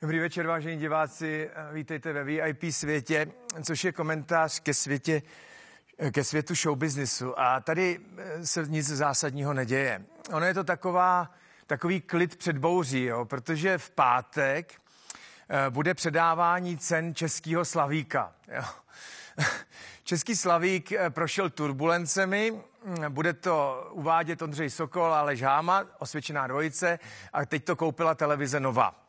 Dobrý večer, vážení diváci, eh, vítejte ve VIP světě, což je komentář ke světě, eh, ke světu showbiznisu. A tady eh, se nic zásadního neděje. Ono je to taková, takový klid před bouří, jo, protože v pátek bude předávání cen českého slavíka. Jo. Český slavík prošel turbulencemi, hm, bude to uvádět Ondřej Sokol a Lež Háma, osvědčená dvojice, a teď to koupila televize Nova.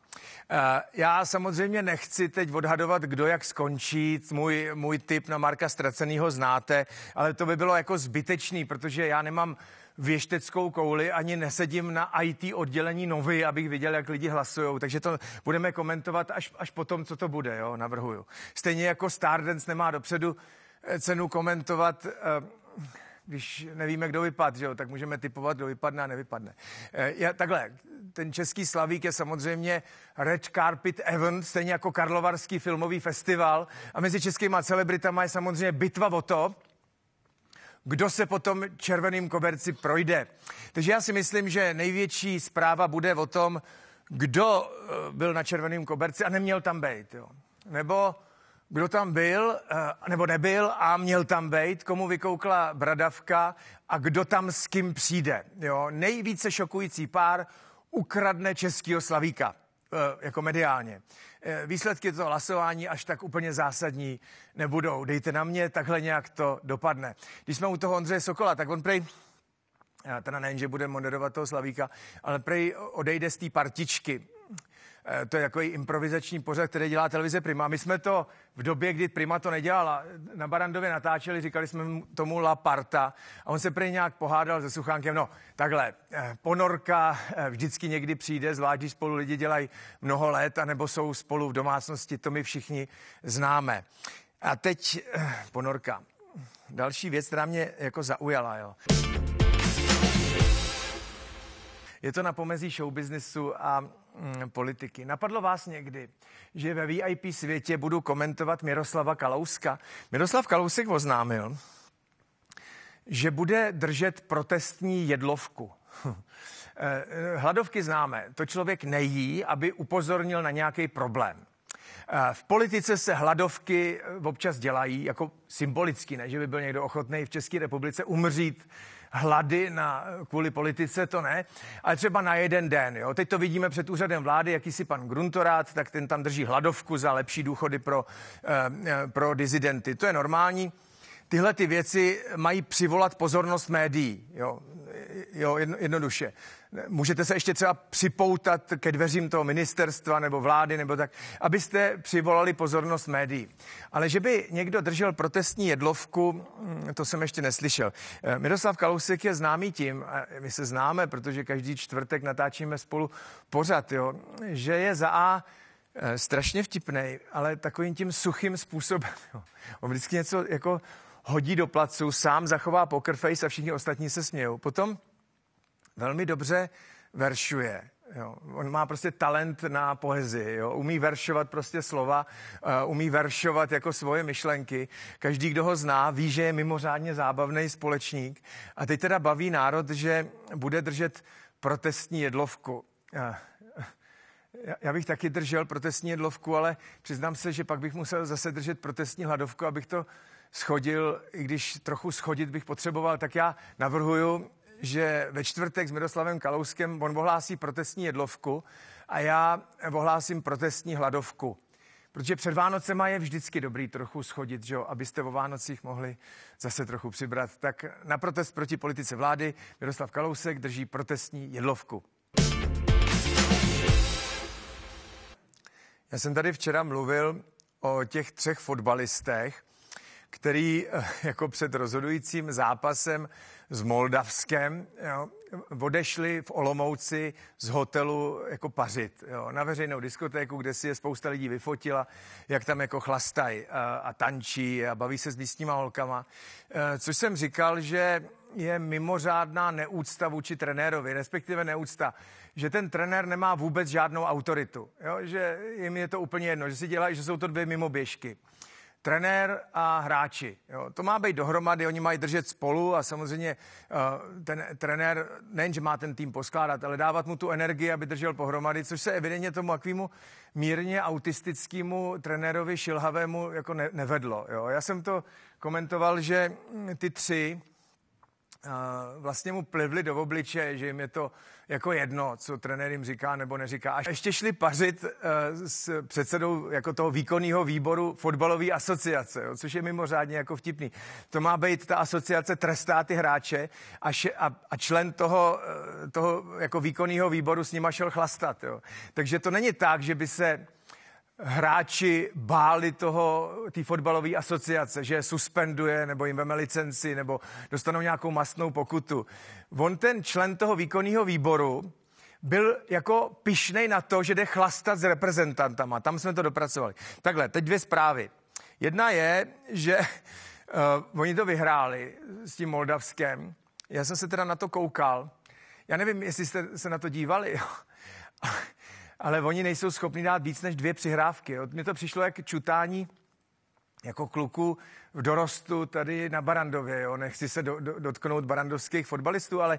Eh, já samozřejmě nechci teď odhadovat, kdo jak skončí. Můj, můj tip na Marka Ztracenýho znáte, ale to by bylo jako zbytečný, protože já nemám věšteckou kouli, ani nesedím na IT oddělení novy, abych viděl, jak lidi hlasují. Takže to budeme komentovat až, až po tom, co to bude, jo, navrhuju. Stejně jako Stardance nemá dopředu eh, cenu komentovat, eh, když nevíme, kdo vypadne, tak můžeme typovat, kdo vypadne a nevypadne. Já, takhle, ten český slavík je samozřejmě Red Carpet Event, stejně jako Karlovarský filmový festival. A mezi českýma celebritama je samozřejmě bitva o to, kdo se potom červeným koberci projde. Takže já si myslím, že největší zpráva bude o tom, kdo eh, byl na červeném koberci a neměl tam být. Jo. Nebo kdo tam byl, eh, nebo nebyl a měl tam být, komu vykoukla bradavka a kdo tam s kým přijde. Jo. Nejvíce šokující pár ukradne českýho slavíka eh, jako mediálně. Eh, výsledky toho hlasování až tak úplně zásadní nebudou. Dejte na mě, takhle nějak to dopadne. Když jsme u toho Ondřeje Sokola, tak on prej eh, teda nejen, že bude moderovat toho Slavíka, ale prej odejde z té partičky Eh, to je takový improvizační pořad, který dělá televize Prima. My jsme to v době, kdy Prima to nedělala, na Barandově natáčeli, říkali jsme tomu La Parta a on se prý nějak pohádal se Suchánkem. No, takhle, eh, ponorka eh, vždycky někdy přijde, zvlášť když spolu lidi dělají mnoho let, a nebo jsou spolu v domácnosti, to my všichni známe. A teď ponorka. Další věc, která mě jako zaujala. Jo. Je to na pomezí showbiznisu a mm, politiky. Napadlo vás někdy, že ve VIP světě budu komentovat Miroslava Kalouska? Miroslav Kalousek oznámil, že bude držet protestní jedlovku. Eh, eh, hladovky známe. To člověk nejí, aby upozornil na nějaký problém. Eh, v politice se hladovky eh, občas dělají jako symbolicky, ne, že by byl někdo ochotný v České republice umřít hlady na, eh, kvůli politice, to ne, ale třeba na jeden den. Jo. Teď to vidíme před úřadem vlády, jakýsi pan Gruntorát, tak ten tam drží hladovku za lepší důchody pro, pro dizidenty. To je normální. Tyhle ty věci mají přivolat pozornost médií. Jo jo, jednoduše. Můžete se ještě třeba připoutat ke dveřím toho ministerstva nebo vlády nebo tak, abyste přivolali pozornost médií. Ale že by někdo držel protestní jedlovku, hm, to jsem ještě neslyšel. Eh, Miroslav Kalousek je známý tím, a my se známe, protože každý čtvrtek natáčíme spolu pořad, jo, že je za A eh, strašně vtipný, ale takovým tím suchým způsobem. Jo. On vždycky něco jako hodí do placu, sám zachová poker face a všichni ostatní se smějou. Potom velmi dobře veršuje. Jo. On má prostě talent na poezii, jo. umí veršovat prostě slova, uh, umí veršovat jako svoje myšlenky. Každý, kdo ho zná, ví, že je mimořádně zábavný společník. A teď teda baví národ, že bude držet protestní jedlovku. Uh, já bych taky držel protestní jedlovku, ale přiznám se, že pak bych musel zase držet protestní hladovku, abych to schodil, i když trochu schodit bych potřeboval, tak já navrhuju, že ve čtvrtek s Miroslavem Kalouskem on ohlásí protestní jedlovku a já ohlásím protestní hladovku. Protože před Vánocema je vždycky dobrý trochu schodit, že jo? abyste o Vánocích mohli zase trochu přibrat. Tak na protest proti politice vlády Miroslav Kalousek drží protestní jedlovku. Já jsem tady včera mluvil o těch třech fotbalistech, který eh, jako před rozhodujícím zápasem s Moldavskem jo, odešli v Olomouci z hotelu jako pařit jo, na veřejnou diskotéku, kde si je spousta lidí vyfotila, jak tam jako chlastají a, eh, a tančí a baví se s místníma holkama. E, což jsem říkal, že je mimořádná neúcta vůči trenérovi, respektive neúcta, že ten trenér nemá vůbec žádnou autoritu, jo, že jim je to úplně jedno, že si dělají, že jsou to dvě mimoběžky trenér a hráči. Jo. To má být dohromady, oni mají držet spolu a samozřejmě eh, ten trenér nejenže má ten tým poskládat, ale dávat mu tu energii, aby držel pohromady, což se evidentně tomu akvímu mírně autistickému trenérovi šilhavému jako ne, nevedlo. Jo. Já jsem to komentoval, že ty tři, vlastně mu plivli do obliče, že jim je to jako jedno, co trenér jim říká nebo neříká. A ještě šli pařit eh, s předsedou jako toho výkonného výboru fotbalové asociace, jo, což je mimořádně jako vtipný. To má být ta asociace trestá ty hráče a, še, a, a člen toho, eh, toho jako výkonného výboru s nima šel chlastat. Jo. Takže to není tak, že by se hráči báli toho, té fotbalové asociace, že suspenduje, nebo jim veme licenci, nebo dostanou nějakou masnou pokutu. On ten člen toho výkonného výboru byl jako pišnej na to, že jde chlastat s reprezentantama. Tam jsme to dopracovali. Takhle, teď dvě zprávy. Jedna je, že uh, oni to vyhráli s tím Moldavskem. Já jsem se teda na to koukal. Já nevím, jestli jste se na to dívali, ale oni nejsou schopni dát víc než dvě přihrávky. Mně to přišlo jak čutání jako kluku v dorostu tady na Barandově. Jo. Nechci se do, do, dotknout barandovských fotbalistů, ale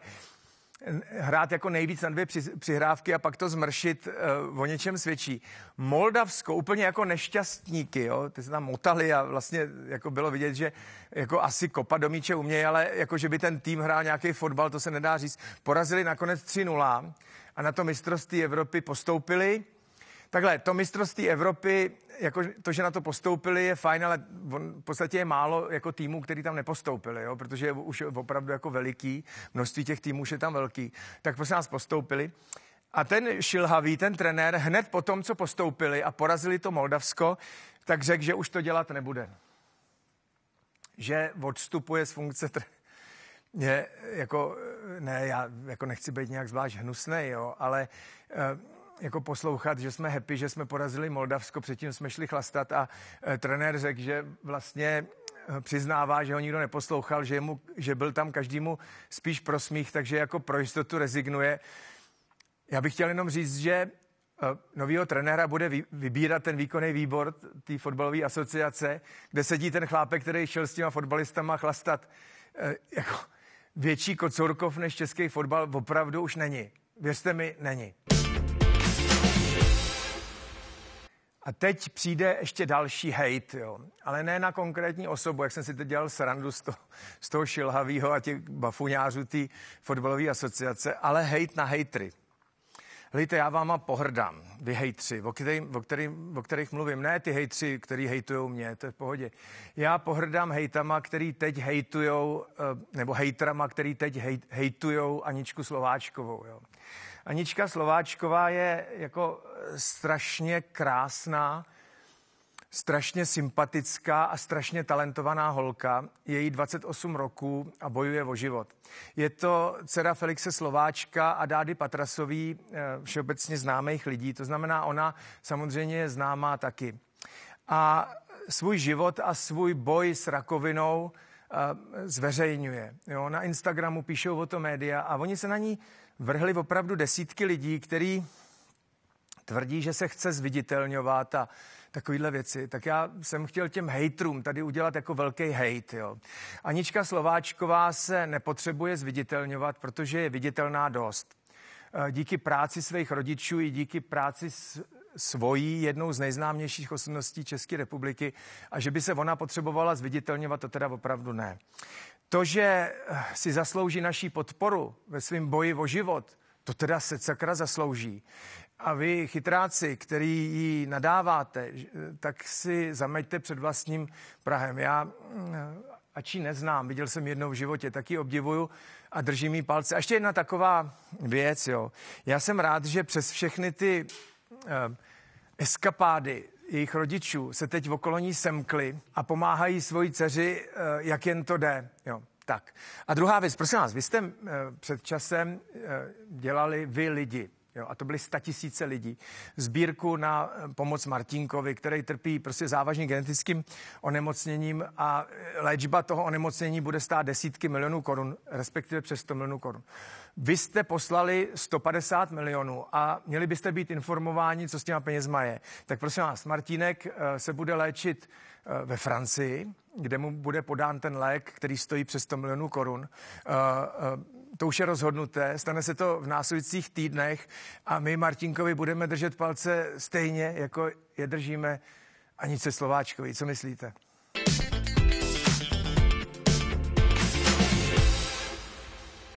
hrát jako nejvíc na dvě přihrávky a pak to zmršit eh, o něčem svědčí. Moldavsko úplně jako nešťastníky, jo? ty se tam motali a vlastně jako bylo vidět, že jako asi kopa do míče umějí, ale jako že by ten tým hrál nějaký fotbal, to se nedá říct. Porazili nakonec 3-0 a na to mistrovství Evropy postoupili Takhle, to mistrovství Evropy, jako to, že na to postoupili, je fajn, ale on, v podstatě je málo jako týmů, který tam nepostoupili, jo, protože je už opravdu jako veliký, množství těch týmů už je tam velký, tak prostě nás postoupili. A ten šilhavý, ten trenér, hned po tom, co postoupili a porazili to Moldavsko, tak řekl, že už to dělat nebude. Že odstupuje z funkce trenéra. je, jako, ne, já jako nechci být nějak zvlášť hnusný, jo, ale uh, jako poslouchat, že jsme happy, že jsme porazili Moldavsko, předtím jsme šli chlastat a eh, trenér řekl, že vlastně eh, přiznává, že ho nikdo neposlouchal, že, mu, že byl tam každému spíš prosmích, takže jako pro jistotu rezignuje. Já bych chtěl jenom říct, že eh, novýho trenéra bude vybírat ten výkonný výbor té fotbalové asociace, kde sedí ten chlápek, který šel s těma fotbalistama chlastat. Jako větší kocourkov než český fotbal opravdu už není. Věřte mi, není. A teď přijde ještě další hejt, jo. ale ne na konkrétní osobu, jak jsem si to dělal srandu z toho, z toho šilhavého a těch bafuňářů té fotbalové asociace, ale hejt na hejtry. Víte, já váma pohrdám, vy hejtři, o, který, o, který, o kterých mluvím. Ne ty hejtři, který hejtujou mě, to je v pohodě. Já pohrdám hejtama, který teď hejtujou, eh, nebo hejtrama, který teď hejt, hejtujou Aničku Slováčkovou. Jo. Anička Slováčková je jako eh, strašně krásná, strašně sympatická a strašně talentovaná holka. Je jí 28 roků a bojuje o život. Je to dcera Felixe Slováčka a Dády Patrasový, eh, všeobecně známých lidí. To znamená, ona samozřejmě je známá taky. A svůj život a svůj boj s rakovinou eh, zveřejňuje. Jo, na Instagramu píšou o to média a oni se na ní vrhli opravdu desítky lidí, který tvrdí, že se chce zviditelňovat a takovéhle věci, tak já jsem chtěl těm hejtrům tady udělat jako velký hejt. Jo. Anička Slováčková se nepotřebuje zviditelňovat, protože je viditelná dost. E, díky práci svých rodičů i díky práci s svojí jednou z nejznámějších osobností České republiky a že by se ona potřebovala zviditelňovat, to teda opravdu ne. To, že eh, si zaslouží naší podporu ve svém boji o život, to teda se sakra zaslouží. A vy, chytráci, který ji nadáváte, tak si zameďte před vlastním Prahem. Já eh, ač ji neznám, viděl jsem jednou v životě, tak ji obdivuju a držím jí palce. A ještě jedna taková věc, jo. Já jsem rád, že přes všechny ty eh, eskapády jejich rodičů se teď okolo ní semkli a pomáhají svoji dceři, eh, jak jen to jde, jo. Tak. A druhá věc, prosím vás, vy jste eh, před časem eh, dělali vy lidi. Jo, a to byly tisíce lidí. Sbírku na eh, pomoc Martinkovi, který trpí prostě závažným genetickým onemocněním a eh, léčba toho onemocnění bude stát desítky milionů korun, respektive přes 100 milionů korun. Vy jste poslali 150 milionů a měli byste být informováni, co s těma penězma je. Tak prosím vás, Martínek eh, se bude léčit ve Francii, kde mu bude podán ten lék, který stojí přes 100 milionů korun. To už je rozhodnuté, stane se to v následujících týdnech a my Martinkovi budeme držet palce stejně, jako je držíme Anice Slováčkovi. Co myslíte?